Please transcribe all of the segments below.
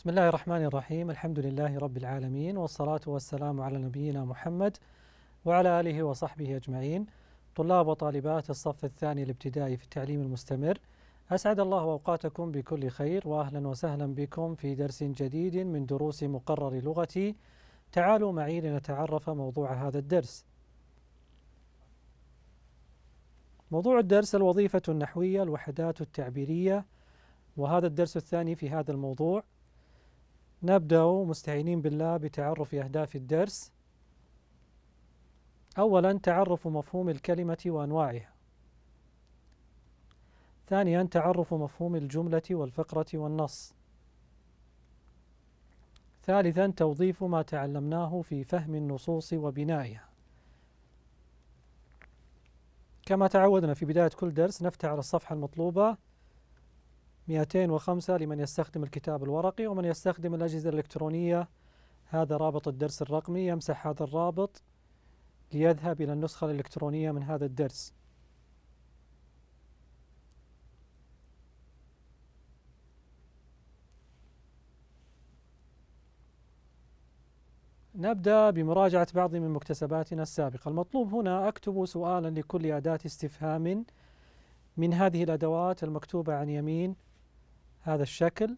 بسم الله الرحمن الرحيم الحمد لله رب العالمين والصلاة والسلام على نبينا محمد وعلى آله وصحبه أجمعين طلاب وطالبات الصف الثاني الابتدائي في التعليم المستمر أسعد الله أوقاتكم بكل خير وأهلا وسهلا بكم في درس جديد من دروس مقرر لغتي تعالوا معي لنتعرف موضوع هذا الدرس موضوع الدرس الوظيفة النحوية الوحدات التعبيرية وهذا الدرس الثاني في هذا الموضوع نبدأ مستعينين بالله بتعرف أهداف الدرس أولا تعرف مفهوم الكلمة وأنواعها ثانيا تعرف مفهوم الجملة والفقرة والنص ثالثا توظيف ما تعلمناه في فهم النصوص وبنائها كما تعودنا في بداية كل درس نفتح على الصفحة المطلوبة 205 لمن يستخدم الكتاب الورقي ومن يستخدم الأجهزة الإلكترونية هذا رابط الدرس الرقمي يمسح هذا الرابط ليذهب إلى النسخة الإلكترونية من هذا الدرس نبدأ بمراجعة بعض من مكتسباتنا السابقة المطلوب هنا أكتب سؤالا لكل أداة استفهام من هذه الأدوات المكتوبة عن يمين هذا الشكل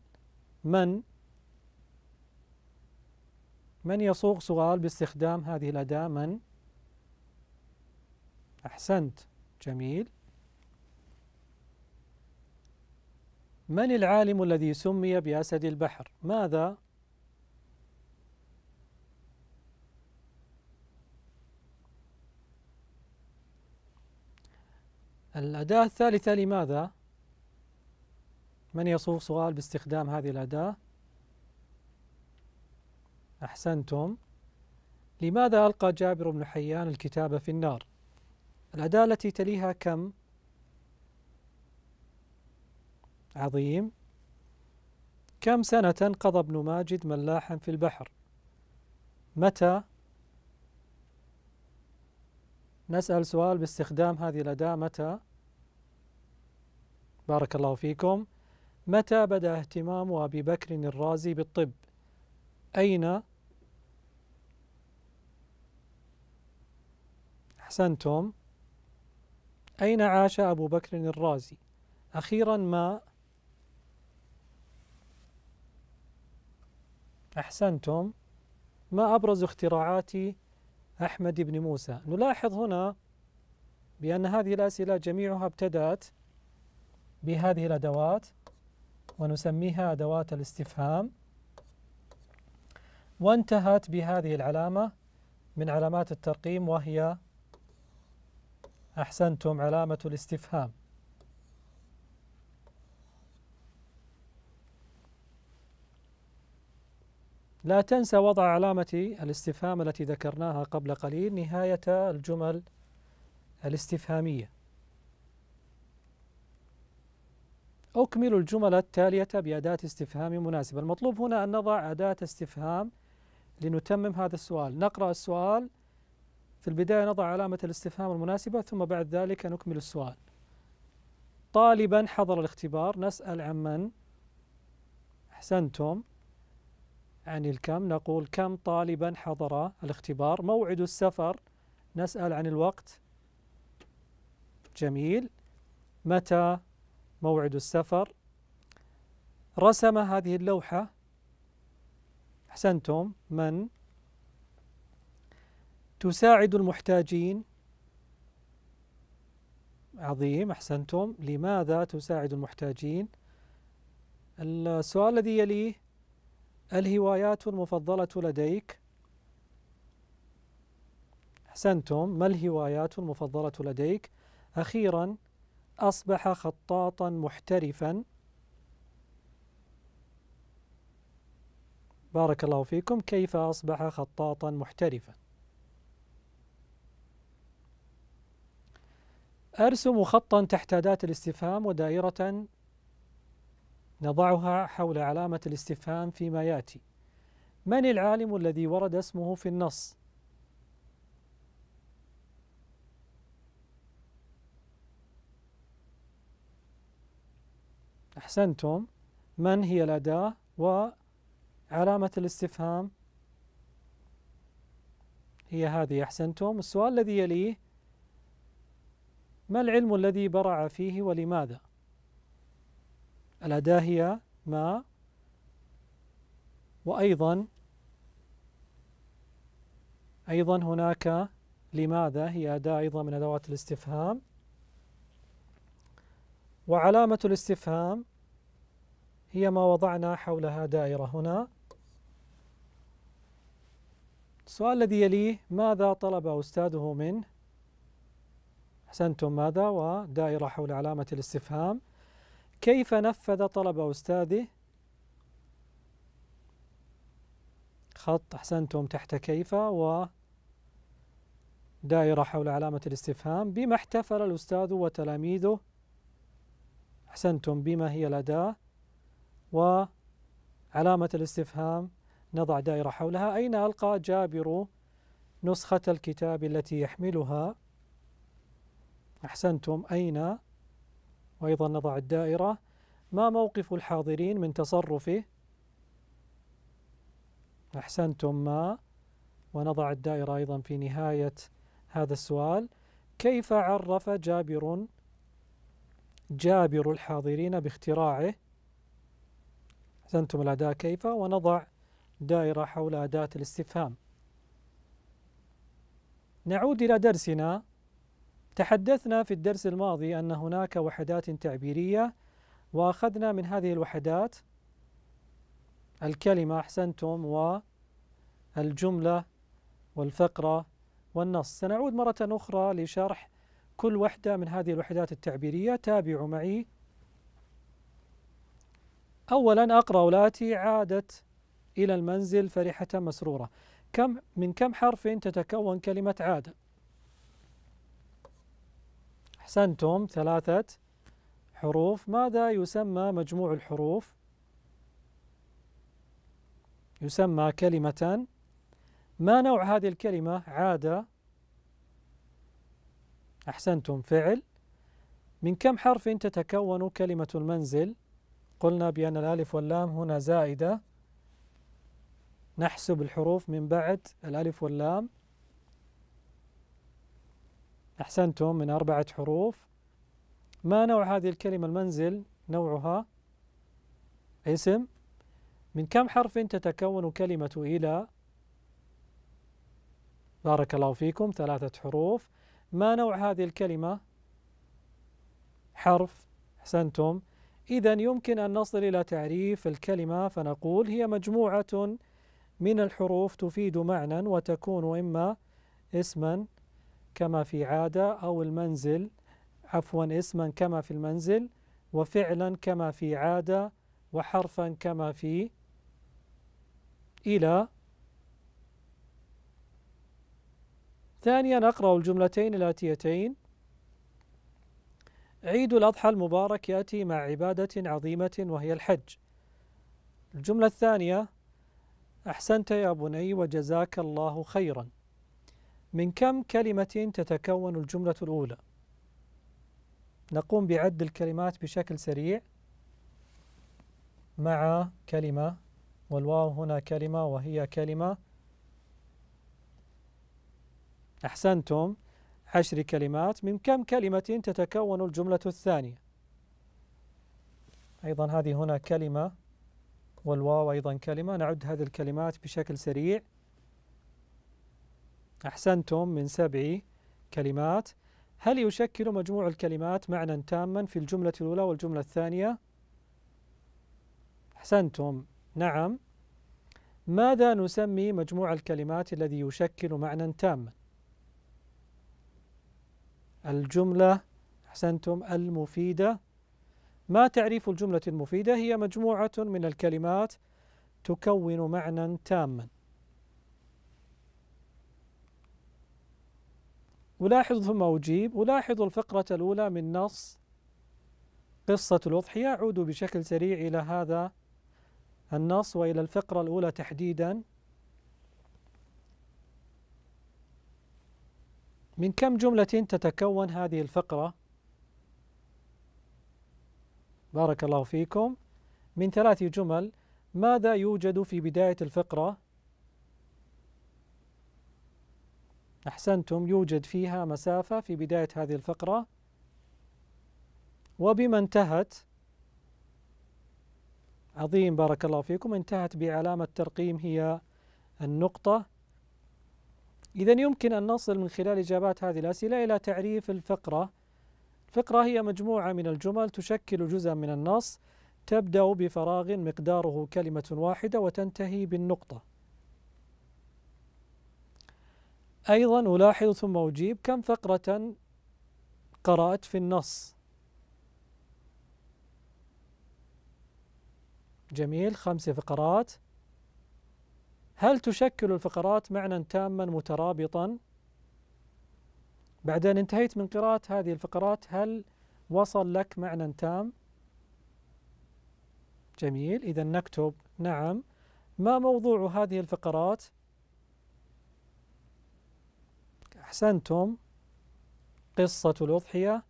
من من يصوغ سؤال باستخدام هذه الأداة من أحسنت جميل من العالم الذي سمي بأسد البحر ماذا الأداة الثالثة لماذا من يصوغ سؤال باستخدام هذه الأداة أحسنتم لماذا ألقى جابر بن حيان الكتاب في النار الأداة التي تليها كم عظيم كم سنة قضى ابن ماجد ملاحا في البحر متى نسأل سؤال باستخدام هذه الأداة متى بارك الله فيكم متى بدا اهتمام ابي بكر الرازي بالطب اين احسنتم اين عاش ابو بكر الرازي اخيرا ما احسنتم ما ابرز اختراعات احمد بن موسى نلاحظ هنا بان هذه الاسئله جميعها ابتدات بهذه الادوات ونسميها أدوات الاستفهام وانتهت بهذه العلامة من علامات الترقيم وهي أحسنتم علامة الاستفهام لا تنسى وضع علامة الاستفهام التي ذكرناها قبل قليل نهاية الجمل الاستفهامية أكمل الجمل التالية بأداة استفهام مناسبة المطلوب هنا أن نضع أداة استفهام لنتمم هذا السؤال نقرأ السؤال في البداية نضع علامة الاستفهام المناسبة ثم بعد ذلك نكمل السؤال طالبا حضر الاختبار نسأل عن من أحسنتم عن الكم نقول كم طالبا حضر الاختبار موعد السفر نسأل عن الوقت جميل متى موعد السفر رسم هذه اللوحة أحسنتم من تساعد المحتاجين عظيم أحسنتم لماذا تساعد المحتاجين السؤال الذي يليه الهوايات المفضلة لديك أحسنتم ما الهوايات المفضلة لديك أخيرا أصبح خطاطا محترفا بارك الله فيكم كيف أصبح خطاطا محترفا أرسم خطا تحت أداة الاستفهام ودائرة نضعها حول علامة الاستفهام فيما يأتي من العالم الذي ورد اسمه في النص أحسنتم من هي الأداة وعلامة الاستفهام هي هذه أحسنتم السؤال الذي يليه ما العلم الذي برع فيه ولماذا الأداة هي ما وأيضا أيضا هناك لماذا هي أداة أيضا من أدوات الاستفهام وعلامة الاستفهام هي ما وضعنا حولها دائرة هنا السؤال الذي يليه ماذا طلب أستاذه منه أحسنتم ماذا ودائرة حول علامة الاستفهام كيف نفذ طلب أستاذه خط أحسنتم تحت كيف و دائرة حول علامة الاستفهام بما احتفل الأستاذ وتلاميذه أحسنتم بما هي الأداة وعلامة الاستفهام نضع دائرة حولها أين ألقى جابر نسخة الكتاب التي يحملها أحسنتم أين وأيضا نضع الدائرة ما موقف الحاضرين من تصرفه أحسنتم ما ونضع الدائرة أيضا في نهاية هذا السؤال كيف عرف جابر جابر الحاضرين باختراعه أحسنتم الأداء كيف ونضع دائرة حول أداة الاستفهام نعود إلى درسنا تحدثنا في الدرس الماضي أن هناك وحدات تعبيرية وأخذنا من هذه الوحدات الكلمة أحسنتم والجملة والفقرة والنص سنعود مرة أخرى لشرح كل وحدة من هذه الوحدات التعبيرية تابعوا معي أولا أقرأ لاتي عادت إلى المنزل فرحة مسرورة كم من كم حرف تتكون كلمة عادة أحسنتم ثلاثة حروف ماذا يسمى مجموع الحروف يسمى كلمة ما نوع هذه الكلمة عادة أحسنتم فعل من كم حرف تتكون كلمة المنزل قلنا بأن الألف واللام هنا زائدة نحسب الحروف من بعد الألف واللام أحسنتم من أربعة حروف ما نوع هذه الكلمة المنزل نوعها اسم من كم حرف تتكون كلمة إلى بارك الله فيكم ثلاثة حروف ما نوع هذه الكلمة حرف أحسنتم إذا يمكن أن نصل إلى تعريف الكلمة فنقول هي مجموعة من الحروف تفيد معنى وتكون إما اسما كما في عادة أو المنزل عفوا اسما كما في المنزل وفعلا كما في عادة وحرفا كما في إلى ثانيا أقرأ الجملتين الآتيتين عيد الأضحى المبارك يأتي مع عبادة عظيمة وهي الحج الجملة الثانية أحسنت يا بني وجزاك الله خيرا من كم كلمة تتكون الجملة الأولى؟ نقوم بعد الكلمات بشكل سريع مع كلمة والواو هنا كلمة وهي كلمة أحسنتم عشر كلمات من كم كلمة تتكون الجملة الثانية أيضا هذه هنا كلمة والواو أيضا كلمة نعد هذه الكلمات بشكل سريع أحسنتم من سبع كلمات هل يشكل مجموع الكلمات معنى تاما في الجملة الأولى والجملة الثانية؟ أحسنتم نعم ماذا نسمي مجموع الكلمات الذي يشكل معنى تاما؟ الجملة أحسنتم المفيدة ما تعريف الجملة المفيدة هي مجموعة من الكلمات تكون معنى تاما ألاحظ ثم أجيب ألاحظ الفقرة الأولى من نص قصة الأضحية أعود بشكل سريع إلى هذا النص وإلى الفقرة الأولى تحديدا من كم جملة تتكون هذه الفقرة؟ بارك الله فيكم من ثلاث جمل ماذا يوجد في بداية الفقرة؟ أحسنتم يوجد فيها مسافة في بداية هذه الفقرة وبما انتهت عظيم بارك الله فيكم انتهت بعلامة ترقيم هي النقطة إذا يمكن أن نصل من خلال إجابات هذه الأسئلة إلى تعريف الفقرة الفقرة هي مجموعة من الجمل تشكل جزءا من النص تبدأ بفراغ مقداره كلمة واحدة وتنتهي بالنقطة أيضا ألاحظ ثم أجيب كم فقرة قرأت في النص جميل خمس فقرات هل تشكل الفقرات معنى تاما مترابطا بعد أن انتهيت من قراءة هذه الفقرات هل وصل لك معنى تام جميل إذا نكتب نعم ما موضوع هذه الفقرات أحسنتم قصة الأضحية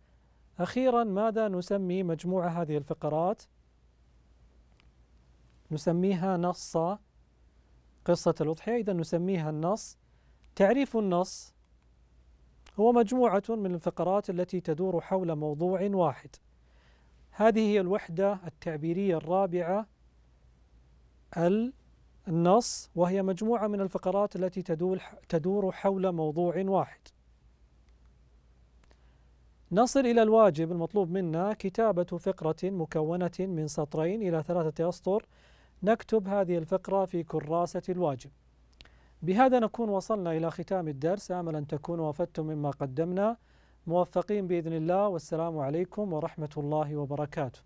أخيرا ماذا نسمي مجموع هذه الفقرات نسميها نص قصة الأضحية إذا نسميها النص تعريف النص هو مجموعة من الفقرات التي تدور حول موضوع واحد هذه هي الوحدة التعبيرية الرابعة النص وهي مجموعة من الفقرات التي تدور حول موضوع واحد نصل إلى الواجب المطلوب منا كتابة فقرة مكونة من سطرين إلى ثلاثة أسطر نكتب هذه الفقرة في كراسة الواجب بهذا نكون وصلنا إلى ختام الدرس آمل أن تكونوا وفدتم مما قدمنا موفقين بإذن الله والسلام عليكم ورحمة الله وبركاته